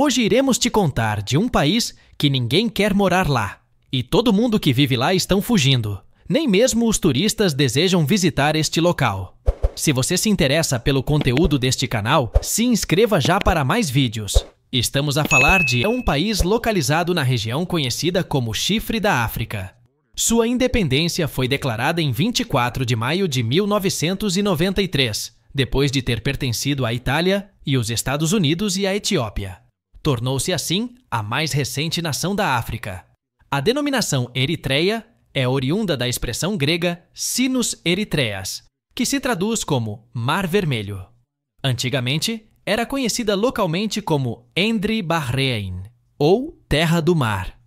Hoje iremos te contar de um país que ninguém quer morar lá. E todo mundo que vive lá estão fugindo. Nem mesmo os turistas desejam visitar este local. Se você se interessa pelo conteúdo deste canal, se inscreva já para mais vídeos. Estamos a falar de um país localizado na região conhecida como Chifre da África. Sua independência foi declarada em 24 de maio de 1993, depois de ter pertencido à Itália e os Estados Unidos e à Etiópia. Tornou-se assim a mais recente nação da África. A denominação Eritreia é oriunda da expressão grega Sinus Eritreas, que se traduz como Mar Vermelho. Antigamente, era conhecida localmente como Endri Bahrein, ou Terra do Mar.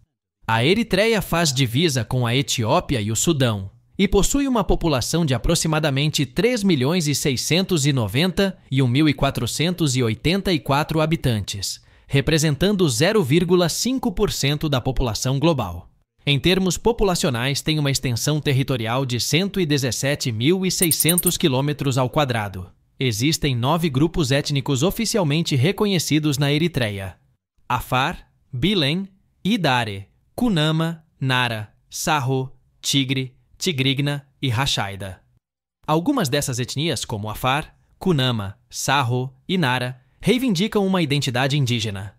A Eritreia faz divisa com a Etiópia e o Sudão, e possui uma população de aproximadamente 3 milhões e 690 e 1.484 habitantes, representando 0,5% da população global. Em termos populacionais, tem uma extensão territorial de 117.600 km Existem nove grupos étnicos oficialmente reconhecidos na Eritreia: Afar, Bilen, Idare, Kunama, Nara, Sarro, Tigre, Tigrigna e Rachaida. Algumas dessas etnias, como Afar, Kunama, Sarro e Nara, reivindicam uma identidade indígena.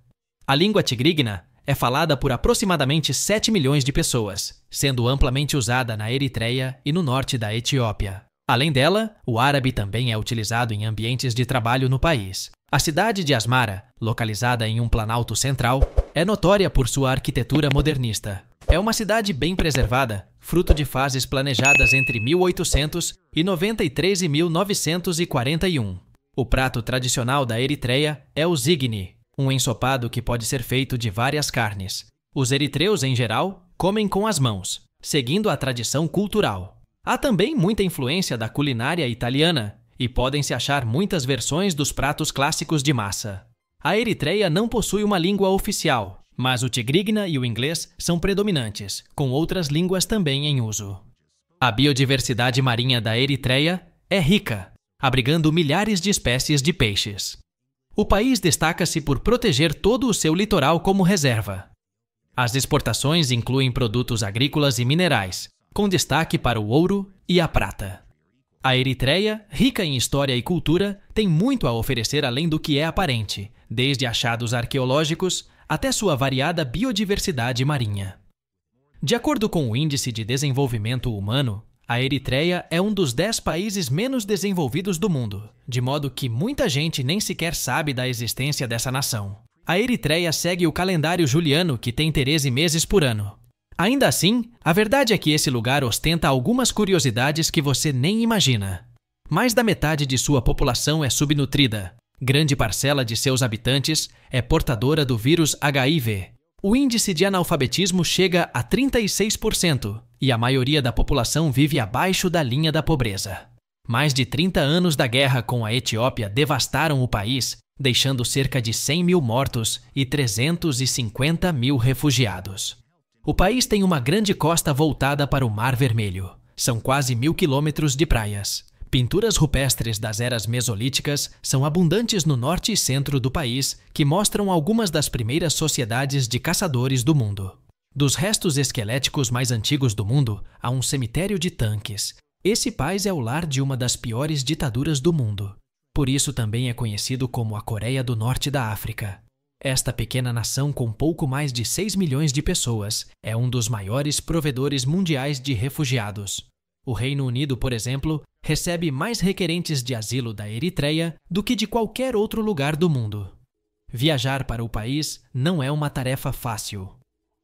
A língua tigrigna é falada por aproximadamente 7 milhões de pessoas, sendo amplamente usada na Eritreia e no norte da Etiópia. Além dela, o árabe também é utilizado em ambientes de trabalho no país. A cidade de Asmara, localizada em um planalto central, é notória por sua arquitetura modernista. É uma cidade bem preservada, fruto de fases planejadas entre 1800 e 93 e 1941. O prato tradicional da Eritreia é o zigni, um ensopado que pode ser feito de várias carnes. Os eritreus, em geral, comem com as mãos, seguindo a tradição cultural. Há também muita influência da culinária italiana e podem-se achar muitas versões dos pratos clássicos de massa. A Eritreia não possui uma língua oficial, mas o tigrigna e o inglês são predominantes, com outras línguas também em uso. A biodiversidade marinha da Eritreia é rica, abrigando milhares de espécies de peixes. O país destaca-se por proteger todo o seu litoral como reserva. As exportações incluem produtos agrícolas e minerais, com destaque para o ouro e a prata. A Eritreia, rica em história e cultura, tem muito a oferecer além do que é aparente, desde achados arqueológicos até sua variada biodiversidade marinha. De acordo com o Índice de Desenvolvimento Humano, a Eritreia é um dos 10 países menos desenvolvidos do mundo, de modo que muita gente nem sequer sabe da existência dessa nação. A Eritreia segue o calendário juliano, que tem 13 meses por ano. Ainda assim, a verdade é que esse lugar ostenta algumas curiosidades que você nem imagina. Mais da metade de sua população é subnutrida. Grande parcela de seus habitantes é portadora do vírus HIV, o índice de analfabetismo chega a 36% e a maioria da população vive abaixo da linha da pobreza. Mais de 30 anos da guerra com a Etiópia devastaram o país, deixando cerca de 100 mil mortos e 350 mil refugiados. O país tem uma grande costa voltada para o Mar Vermelho. São quase mil quilômetros de praias. Pinturas rupestres das eras mesolíticas são abundantes no norte e centro do país, que mostram algumas das primeiras sociedades de caçadores do mundo. Dos restos esqueléticos mais antigos do mundo, há um cemitério de tanques. Esse país é o lar de uma das piores ditaduras do mundo. Por isso também é conhecido como a Coreia do Norte da África. Esta pequena nação com pouco mais de 6 milhões de pessoas é um dos maiores provedores mundiais de refugiados. O Reino Unido, por exemplo, recebe mais requerentes de asilo da Eritreia do que de qualquer outro lugar do mundo. Viajar para o país não é uma tarefa fácil.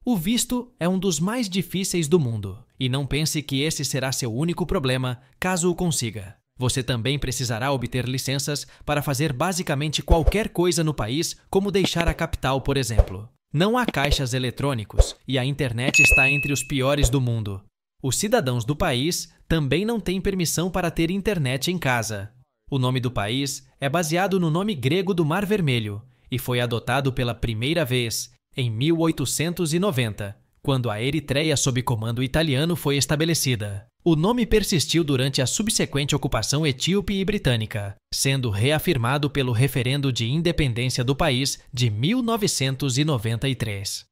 O visto é um dos mais difíceis do mundo, e não pense que esse será seu único problema caso o consiga. Você também precisará obter licenças para fazer basicamente qualquer coisa no país, como deixar a capital, por exemplo. Não há caixas eletrônicos e a internet está entre os piores do mundo. Os cidadãos do país também não têm permissão para ter internet em casa. O nome do país é baseado no nome grego do Mar Vermelho e foi adotado pela primeira vez em 1890, quando a Eritreia sob comando italiano foi estabelecida. O nome persistiu durante a subsequente ocupação etíope e britânica, sendo reafirmado pelo referendo de independência do país de 1993.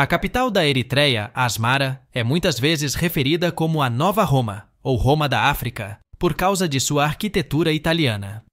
A capital da Eritreia, Asmara, é muitas vezes referida como a Nova Roma, ou Roma da África, por causa de sua arquitetura italiana.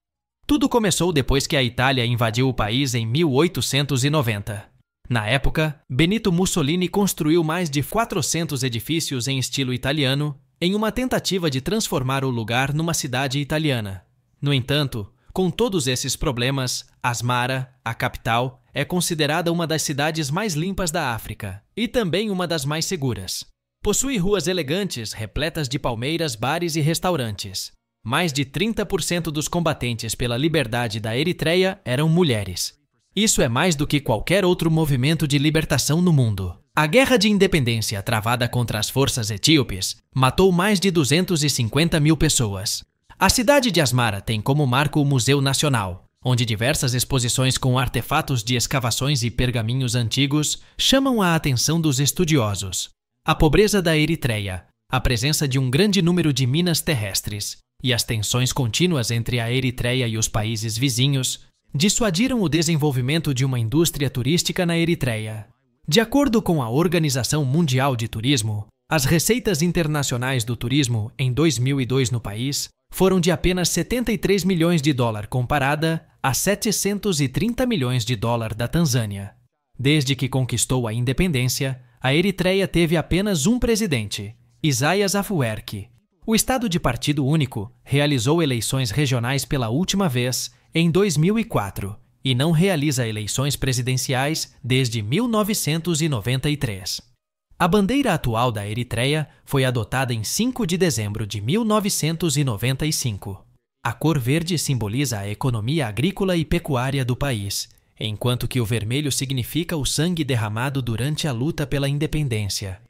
Tudo começou depois que a Itália invadiu o país em 1890. Na época, Benito Mussolini construiu mais de 400 edifícios em estilo italiano, em uma tentativa de transformar o lugar numa cidade italiana. No entanto, com todos esses problemas, Asmara, a capital, é considerada uma das cidades mais limpas da África e também uma das mais seguras. Possui ruas elegantes, repletas de palmeiras, bares e restaurantes. Mais de 30% dos combatentes pela liberdade da Eritreia eram mulheres. Isso é mais do que qualquer outro movimento de libertação no mundo. A guerra de independência travada contra as forças etíopes matou mais de 250 mil pessoas. A cidade de Asmara tem como marco o Museu Nacional, onde diversas exposições com artefatos de escavações e pergaminhos antigos chamam a atenção dos estudiosos. A pobreza da Eritreia, a presença de um grande número de minas terrestres e as tensões contínuas entre a Eritreia e os países vizinhos dissuadiram o desenvolvimento de uma indústria turística na Eritreia. De acordo com a Organização Mundial de Turismo, as receitas internacionais do turismo em 2002 no país foram de apenas 73 milhões de dólar comparada a 730 milhões de dólar da Tanzânia. Desde que conquistou a independência, a Eritreia teve apenas um presidente, Isaias Afwerki. O Estado de Partido Único realizou eleições regionais pela última vez em 2004 e não realiza eleições presidenciais desde 1993. A bandeira atual da Eritreia foi adotada em 5 de dezembro de 1995. A cor verde simboliza a economia agrícola e pecuária do país, enquanto que o vermelho significa o sangue derramado durante a luta pela independência.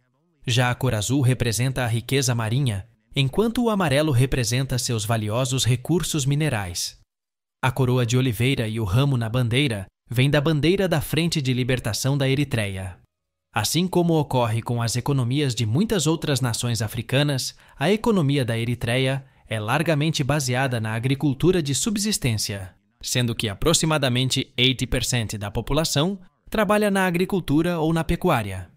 Já a cor azul representa a riqueza marinha, enquanto o amarelo representa seus valiosos recursos minerais. A coroa de oliveira e o ramo na bandeira vêm da bandeira da Frente de Libertação da Eritreia. Assim como ocorre com as economias de muitas outras nações africanas, a economia da Eritreia é largamente baseada na agricultura de subsistência, sendo que aproximadamente 80% da população trabalha na agricultura ou na pecuária.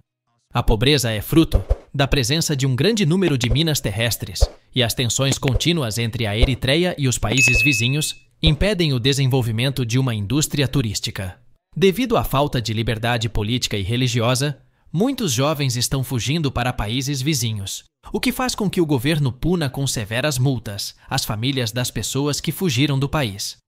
A pobreza é fruto da presença de um grande número de minas terrestres, e as tensões contínuas entre a Eritreia e os países vizinhos impedem o desenvolvimento de uma indústria turística. Devido à falta de liberdade política e religiosa, Muitos jovens estão fugindo para países vizinhos, o que faz com que o governo puna com severas multas as famílias das pessoas que fugiram do país.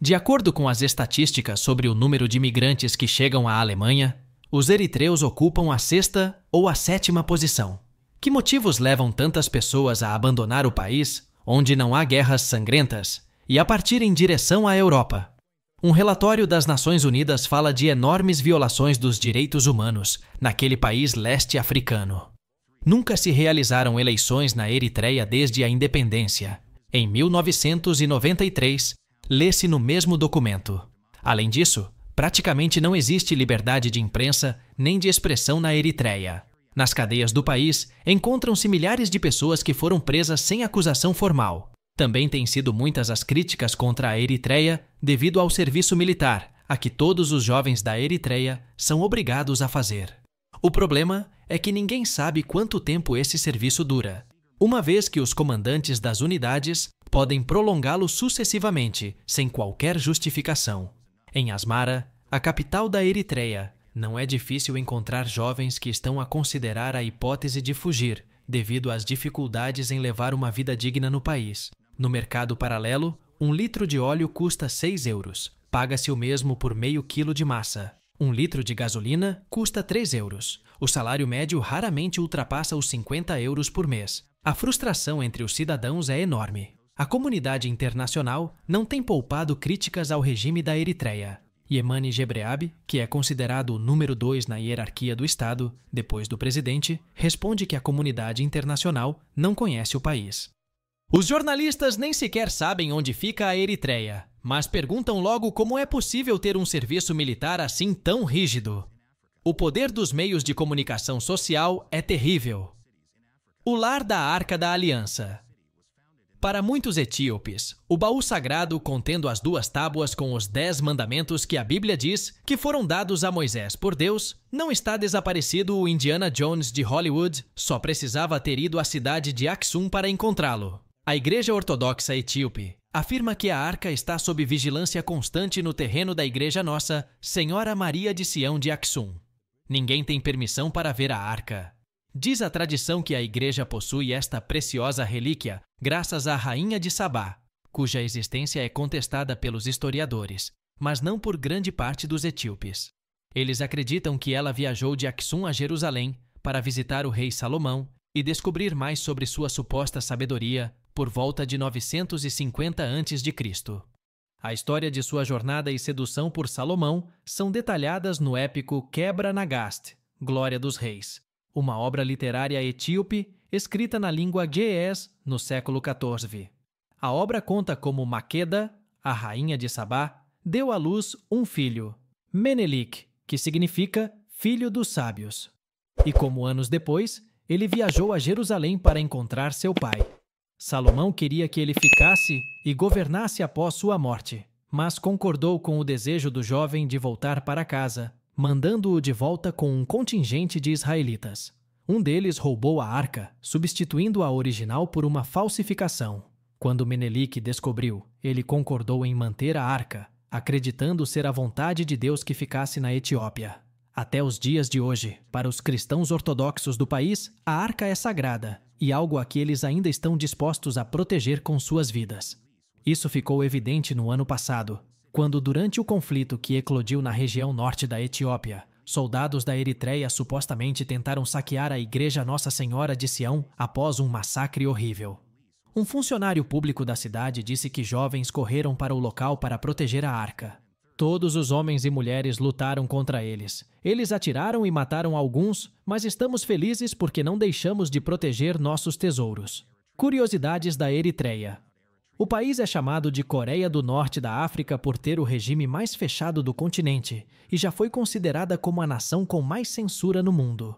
De acordo com as estatísticas sobre o número de imigrantes que chegam à Alemanha, os eritreus ocupam a sexta ou a sétima posição. Que motivos levam tantas pessoas a abandonar o país, onde não há guerras sangrentas, e a partir em direção à Europa? Um relatório das Nações Unidas fala de enormes violações dos direitos humanos naquele país leste africano. Nunca se realizaram eleições na Eritreia desde a independência. Em 1993, lê-se no mesmo documento. Além disso, praticamente não existe liberdade de imprensa nem de expressão na Eritreia. Nas cadeias do país, encontram-se milhares de pessoas que foram presas sem acusação formal. Também têm sido muitas as críticas contra a Eritreia devido ao serviço militar, a que todos os jovens da Eritreia são obrigados a fazer. O problema é que ninguém sabe quanto tempo esse serviço dura, uma vez que os comandantes das unidades podem prolongá-lo sucessivamente, sem qualquer justificação. Em Asmara, a capital da Eritreia, não é difícil encontrar jovens que estão a considerar a hipótese de fugir, devido às dificuldades em levar uma vida digna no país, no mercado paralelo, um litro de óleo custa 6 euros. Paga-se o mesmo por meio quilo de massa. Um litro de gasolina custa 3 euros. O salário médio raramente ultrapassa os 50 euros por mês. A frustração entre os cidadãos é enorme. A comunidade internacional não tem poupado críticas ao regime da Eritreia. Yemane Gebreab, que é considerado o número dois na hierarquia do Estado, depois do presidente, responde que a comunidade internacional não conhece o país. Os jornalistas nem sequer sabem onde fica a Eritreia, mas perguntam logo como é possível ter um serviço militar assim tão rígido. O poder dos meios de comunicação social é terrível. O lar da Arca da Aliança. Para muitos etíopes, o baú sagrado contendo as duas tábuas com os dez mandamentos que a Bíblia diz que foram dados a Moisés por Deus, não está desaparecido o Indiana Jones de Hollywood, só precisava ter ido à cidade de Aksum para encontrá-lo. A Igreja Ortodoxa Etíope afirma que a arca está sob vigilância constante no terreno da Igreja Nossa Senhora Maria de Sião de Axum. Ninguém tem permissão para ver a arca. Diz a tradição que a igreja possui esta preciosa relíquia graças à rainha de Sabá, cuja existência é contestada pelos historiadores, mas não por grande parte dos etíopes. Eles acreditam que ela viajou de Axum a Jerusalém para visitar o rei Salomão e descobrir mais sobre sua suposta sabedoria por volta de 950 a.C. A história de sua jornada e sedução por Salomão são detalhadas no épico Quebra Nagast, Glória dos Reis, uma obra literária etíope escrita na língua Ge'ez no século XIV. A obra conta como Maqueda, a rainha de Sabá, deu à luz um filho, Menelik, que significa filho dos sábios. E como anos depois, ele viajou a Jerusalém para encontrar seu pai. Salomão queria que ele ficasse e governasse após sua morte, mas concordou com o desejo do jovem de voltar para casa, mandando-o de volta com um contingente de israelitas. Um deles roubou a arca, substituindo a original por uma falsificação. Quando Menelik descobriu, ele concordou em manter a arca, acreditando ser a vontade de Deus que ficasse na Etiópia. Até os dias de hoje, para os cristãos ortodoxos do país, a arca é sagrada e algo a que eles ainda estão dispostos a proteger com suas vidas. Isso ficou evidente no ano passado, quando, durante o conflito que eclodiu na região norte da Etiópia, soldados da Eritreia supostamente tentaram saquear a Igreja Nossa Senhora de Sião após um massacre horrível. Um funcionário público da cidade disse que jovens correram para o local para proteger a arca, Todos os homens e mulheres lutaram contra eles. Eles atiraram e mataram alguns, mas estamos felizes porque não deixamos de proteger nossos tesouros. Curiosidades da Eritreia. O país é chamado de Coreia do Norte da África por ter o regime mais fechado do continente e já foi considerada como a nação com mais censura no mundo.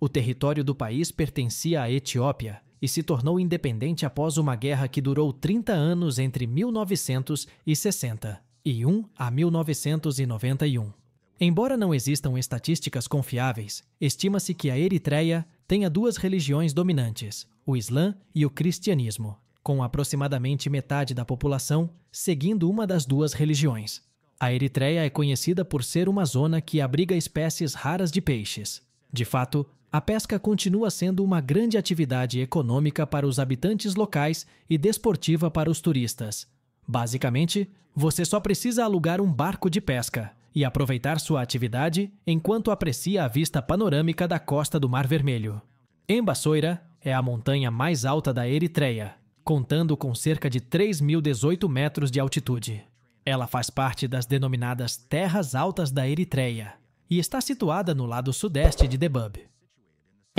O território do país pertencia à Etiópia e se tornou independente após uma guerra que durou 30 anos entre 1960. 1991 a 1991. Embora não existam estatísticas confiáveis, estima-se que a Eritreia tenha duas religiões dominantes, o Islã e o cristianismo, com aproximadamente metade da população seguindo uma das duas religiões. A Eritreia é conhecida por ser uma zona que abriga espécies raras de peixes. De fato, a pesca continua sendo uma grande atividade econômica para os habitantes locais e desportiva para os turistas, Basicamente, você só precisa alugar um barco de pesca e aproveitar sua atividade enquanto aprecia a vista panorâmica da costa do Mar Vermelho. Embaçoira é a montanha mais alta da Eritreia, contando com cerca de 3.018 metros de altitude. Ela faz parte das denominadas Terras Altas da Eritreia e está situada no lado sudeste de Debub.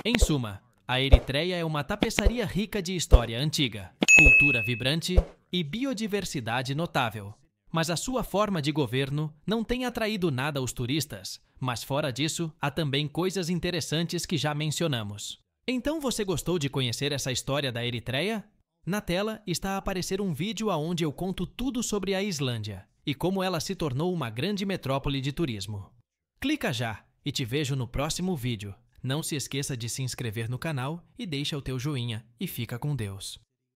Em suma, a Eritreia é uma tapeçaria rica de história antiga, cultura vibrante e biodiversidade notável. Mas a sua forma de governo não tem atraído nada os turistas, mas fora disso, há também coisas interessantes que já mencionamos. Então você gostou de conhecer essa história da Eritreia? Na tela está a aparecer um vídeo onde eu conto tudo sobre a Islândia e como ela se tornou uma grande metrópole de turismo. Clica já e te vejo no próximo vídeo. Não se esqueça de se inscrever no canal e deixa o teu joinha e fica com Deus.